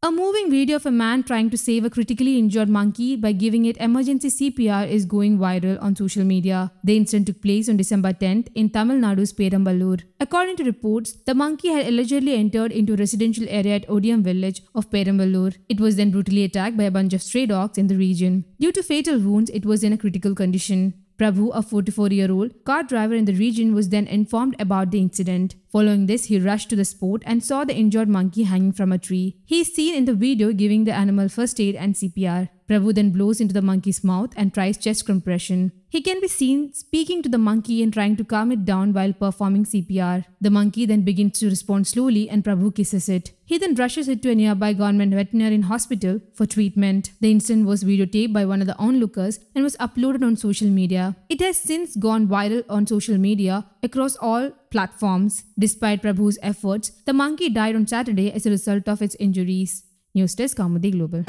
A moving video of a man trying to save a critically injured monkey by giving it emergency CPR is going viral on social media. The incident took place on December 10th in Tamil Nadu's Perambalur. According to reports, the monkey had allegedly entered into a residential area at Odiam village of Perambalur. It was then brutally attacked by a bunch of stray dogs in the region. Due to fatal wounds, it was in a critical condition. Prabhu, a 44 year old car driver in the region, was then informed about the incident. Following this, he rushed to the spot and saw the injured monkey hanging from a tree. He is seen in the video giving the animal first aid and CPR. Prabhu then blows into the monkey's mouth and tries chest compression. He can be seen speaking to the monkey and trying to calm it down while performing CPR. The monkey then begins to respond slowly and Prabhu kisses it. He then rushes it to a nearby government veterinarian hospital for treatment. The incident was videotaped by one of the onlookers and was uploaded on social media. It has since gone viral on social media across all platforms. Despite Prabhu's efforts, the monkey died on Saturday as a result of its injuries. News Desk Comedy Global.